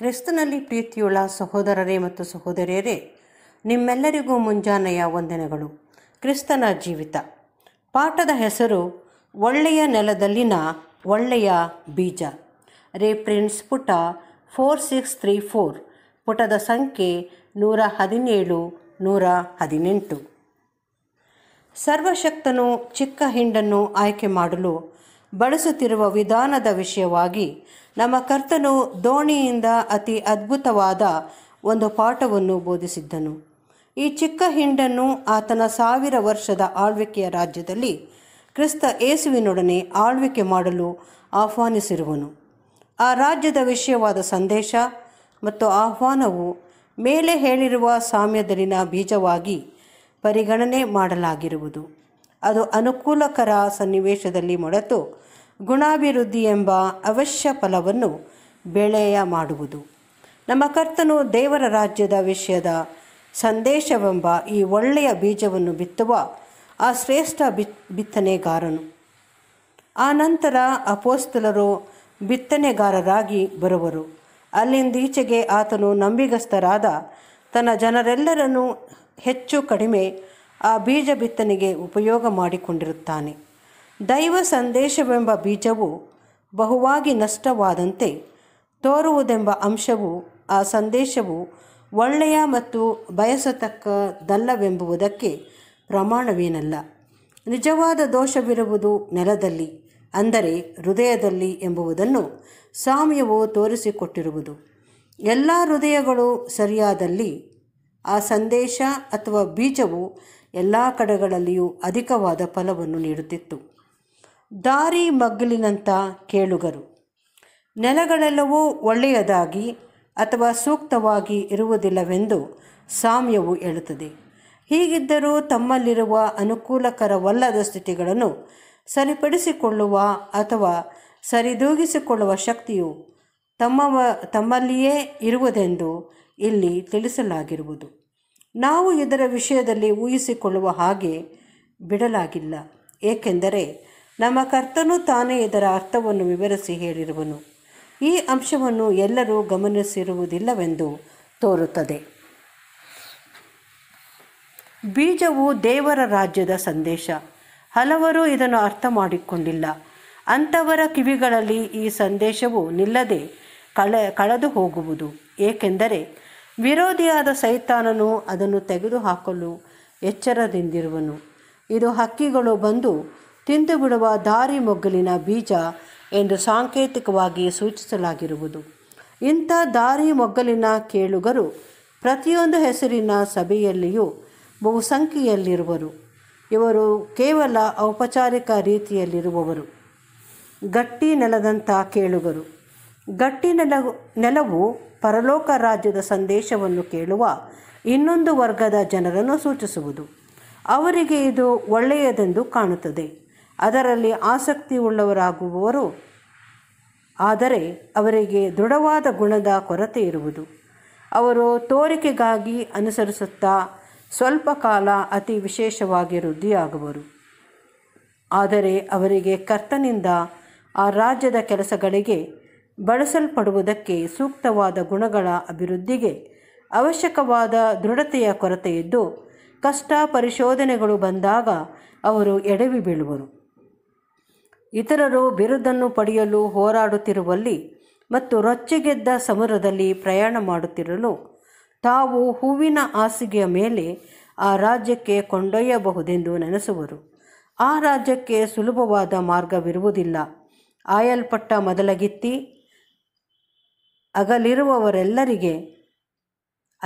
ಕ್ರಿಸ್ತನಲ್ಲಿ ಪ್ರೀತಿಯುಳ್ಳ ಸಹೋದರರೇ ಮತ್ತು ಸಹೋದರಿಯರೇ ನಿಮ್ಮೆಲ್ಲರಿಗೂ ಮುಂಜಾನೆಯ ವಂದನೆಗಳು ಕ್ರಿಸ್ತನ ಜೀವಿತ ಪಾಠದ ಹೆಸರು ಒಳ್ಳೆಯ ನೆಲದಲ್ಲಿನ ಒಳ್ಳೆಯ ಬೀಜ ರೆಫ್ರೆನ್ಸ್ ಪುಟ ಫೋರ್ ಸಿಕ್ಸ್ ತ್ರೀ ಫೋರ್ ಪುಟದ ಸಂಖ್ಯೆ ನೂರ ಹದಿನೇಳು ನೂರ ಹದಿನೆಂಟು ಸರ್ವಶಕ್ತನು ಚಿಕ್ಕ ಹಿಂಡನ್ನು ಆಯ್ಕೆ ಮಾಡಲು ಬಳಸುತ್ತಿರುವ ವಿಧಾನದ ವಿಷಯವಾಗಿ ನಮ್ಮ ಕರ್ತನು ದೋಣಿಯಿಂದ ಅತಿ ಅದ್ಭುತವಾದ ಒಂದು ಪಾಠವನ್ನು ಬೋಧಿಸಿದ್ದನು ಈ ಚಿಕ್ಕ ಹಿಂಡನ್ನು ಆತನ ಸಾವಿರ ವರ್ಷದ ಆಳ್ವಿಕೆಯ ರಾಜ್ಯದಲ್ಲಿ ಕ್ರಿಸ್ತ ಏಸುವಿನೊಡನೆ ಆಳ್ವಿಕೆ ಮಾಡಲು ಆಹ್ವಾನಿಸಿರುವನು ಆ ರಾಜ್ಯದ ವಿಷಯವಾದ ಸಂದೇಶ ಮತ್ತು ಆಹ್ವಾನವು ಮೇಲೆ ಹೇಳಿರುವ ಸಾಮ್ಯದಲ್ಲಿನ ಬೀಜವಾಗಿ ಪರಿಗಣನೆ ಮಾಡಲಾಗಿರುವುದು ಅದು ಅನುಕೂಲಕರ ಸನ್ನಿವೇಶದಲ್ಲಿ ಮೊಡೆತು ಗುಣಾಭಿವೃದ್ಧಿ ಎಂಬ ಅವಶ್ಯ ಫಲವನ್ನು ಬೆಳೆಯ ಮಾಡುವುದು ನಮ್ಮ ಕರ್ತನು ದೇವರ ರಾಜ್ಯದ ವಿಷಯದ ಸಂದೇಶವೆಂಬ ಈ ಒಳ್ಳೆಯ ಬೀಜವನ್ನು ಬಿತ್ತುವ ಆ ಶ್ರೇಷ್ಠ ಬಿತ್ತನೆಗಾರನು ಆ ನಂತರ ಅಪೋಸ್ತಲರು ಬಿತ್ತನೆಗಾರರಾಗಿ ಬರುವರು ಅಲ್ಲಿಂದೀಚೆಗೆ ಆತನು ನಂಬಿಗಸ್ತರಾದ ತನ್ನ ಜನರೆಲ್ಲರನ್ನು ಹೆಚ್ಚು ಕಡಿಮೆ ಆ ಬೀಜ ಬಿತ್ತನೆಗೆ ಉಪಯೋಗ ಮಾಡಿಕೊಂಡಿರುತ್ತಾನೆ ದೈವ ಸಂದೇಶವೆಂಬ ಬೀಜವು ಬಹುವಾಗಿ ನಷ್ಟವಾದಂತೆ ತೋರುವುದೆಂಬ ಅಂಶವು ಆ ಸಂದೇಶವು ಒಳ್ಳೆಯ ಮತ್ತು ಬಯಸತಕ್ಕದಲ್ಲವೆಂಬುವುದಕ್ಕೆ ಪ್ರಮಾಣವೇನಲ್ಲ ನಿಜವಾದ ದೋಷವಿರುವುದು ನೆಲದಲ್ಲಿ ಅಂದರೆ ಹೃದಯದಲ್ಲಿ ಎಂಬುವುದನ್ನು ಸಾಮ್ಯವು ತೋರಿಸಿಕೊಟ್ಟಿರುವುದು ಎಲ್ಲ ಹೃದಯಗಳು ಸರಿಯಾದಲ್ಲಿ ಆ ಸಂದೇಶ ಅಥವಾ ಬೀಜವು ಎಲ್ಲ ಕಡೆಗಳಲ್ಲಿಯೂ ಅಧಿಕವಾದ ಫಲವನ್ನು ನೀಡುತ್ತಿತ್ತು ದಾರಿ ಮಗ್ಗಲಿನಂಥ ಕೇಳುಗರು ನೆಲಗಳೆಲ್ಲವೂ ಒಳ್ಳೆಯದಾಗಿ ಅಥವಾ ಸೂಕ್ತವಾಗಿ ಇರುವುದಿಲ್ಲವೆಂದು ಸಾಮ್ಯವು ಹೇಳುತ್ತದೆ ಹೀಗಿದ್ದರೂ ತಮ್ಮಲ್ಲಿರುವ ಅನುಕೂಲಕರವಲ್ಲದ ಸ್ಥಿತಿಗಳನ್ನು ಸರಿಪಡಿಸಿಕೊಳ್ಳುವ ಅಥವಾ ಸರಿದೂಗಿಸಿಕೊಳ್ಳುವ ಶಕ್ತಿಯು ತಮ್ಮವ ತಮ್ಮಲ್ಲಿಯೇ ಇರುವುದೆಂದು ಇಲ್ಲಿ ತಿಳಿಸಲಾಗಿರುವುದು ನಾವು ಇದರ ವಿಷಯದಲ್ಲಿ ಊಹಿಸಿಕೊಳ್ಳುವ ಹಾಗೆ ಬಿಡಲಾಗಿಲ್ಲ ಏಕೆಂದರೆ ನಮ್ಮ ಕರ್ತನು ತಾನೇ ಇದರ ಅರ್ಥವನ್ನು ವಿವರಿಸಿ ಹೇಳಿರುವನು ಈ ಅಂಶವನ್ನು ಎಲ್ಲರೂ ಗಮನಿಸಿರುವುದಿಲ್ಲವೆಂದು ತೋರುತ್ತದೆ ಬೀಜವು ದೇವರ ರಾಜ್ಯದ ಸಂದೇಶ ಹಲವರು ಇದನ್ನು ಅರ್ಥ ಮಾಡಿಕೊಂಡಿಲ್ಲ ಅಂಥವರ ಕಿವಿಗಳಲ್ಲಿ ಈ ಸಂದೇಶವು ನಿಲ್ಲದೆ ಕಳೆ ಕಳೆದು ಹೋಗುವುದು ಏಕೆಂದರೆ ವಿರೋಧಿಯಾದ ಸೈತಾನನು ಅದನ್ನು ತೆಗೆದುಹಾಕಲು ಎಚ್ಚರದಿಂದಿರುವನು ಇದು ಹಕ್ಕಿಗಳು ಬಂದು ತಿಂದುಬಿಡುವ ಬಿಡುವ ದಾರಿ ಮೊಗ್ಗಲಿನ ಬೀಜ ಎಂದು ಸಾಂಕೇತಿಕವಾಗಿ ಸೂಚಿಸಲಾಗಿರುವುದು ಇಂಥ ದಾರಿ ಮೊಗ್ಗಲಿನ ಕೇಳುಗರು ಪ್ರತಿಯೊಂದು ಹೆಸರಿನ ಸಭೆಯಲ್ಲಿಯೂ ಬಹುಸಂಖ್ಯೆಯಲ್ಲಿರುವರು ಇವರು ಕೇವಲ ಔಪಚಾರಿಕ ರೀತಿಯಲ್ಲಿರುವವರು ಗಟ್ಟಿ ನೆಲದಂಥ ಕೇಳುಗರು ಗಟ್ಟಿ ನೆಲ ನೆಲವು ಪರಲೋಕ ರಾಜ್ಯದ ಸಂದೇಶವನ್ನು ಕೇಳುವ ಇನ್ನೊಂದು ವರ್ಗದ ಜನರನ್ನು ಸೂಚಿಸುವುದು ಅವರಿಗೆ ಇದು ಒಳ್ಳೆಯದೆಂದು ಕಾಣುತ್ತದೆ ಅದರಲ್ಲಿ ಆಸಕ್ತಿ ಉಳ್ಳವರಾಗುವವರು ಆದರೆ ಅವರಿಗೆ ದೃಢವಾದ ಗುಣದ ಕೊರತೆ ಇರುವುದು ಅವರು ತೋರಿಕೆಗಾಗಿ ಅನುಸರಿಸುತ್ತಾ ಸ್ವಲ್ಪ ಕಾಲ ಅತಿ ವಿಶೇಷವಾಗಿ ವೃದ್ಧಿಯಾಗುವರು ಆದರೆ ಅವರಿಗೆ ಕರ್ತನಿಂದ ಆ ರಾಜ್ಯದ ಕೆಲಸಗಳಿಗೆ ಬಳಸಲ್ಪಡುವುದಕ್ಕೆ ಸೂಕ್ತವಾದ ಗುಣಗಳ ಅಭಿವೃದ್ಧಿಗೆ ಅವಶ್ಯಕವಾದ ದೃಢತೆಯ ಕೊರತೆಯಿದ್ದು ಕಷ್ಟ ಪರಿಶೋಧನೆಗಳು ಬಂದಾಗ ಅವರು ಎಡವಿ ಬೀಳುವರು ಇತರರು ಬಿರುದನ್ನು ಪಡೆಯಲು ಹೋರಾಡುತ್ತಿರುವಲ್ಲಿ ಮತ್ತು ರೊಚ್ಚಿಗೆದ್ದ ಸಮುದ್ರದಲ್ಲಿ ಪ್ರಯಾಣ ಮಾಡುತ್ತಿರಲು ತಾವು ಹೂವಿನ ಹಾಸಿಗೆಯ ಮೇಲೆ ಆ ರಾಜ್ಯಕ್ಕೆ ಕೊಂಡೊಯ್ಯಬಹುದೆಂದು ನೆನೆಸುವರು ಆ ರಾಜ್ಯಕ್ಕೆ ಸುಲಭವಾದ ಮಾರ್ಗವಿರುವುದಿಲ್ಲ ಆಯಲ್ಪಟ್ಟ ಮೊದಲಗಿತ್ತಿ ಅಗಲಿರುವವರೆಲ್ಲರಿಗೆ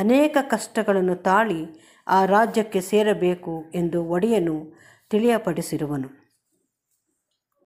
ಅನೇಕ ಕಷ್ಟಗಳನ್ನು ತಾಳಿ ಆ ರಾಜ್ಯಕ್ಕೆ ಸೇರಬೇಕು ಎಂದು ಒಡೆಯನು ತಿಳಿಯಪಡಿಸಿರುವನು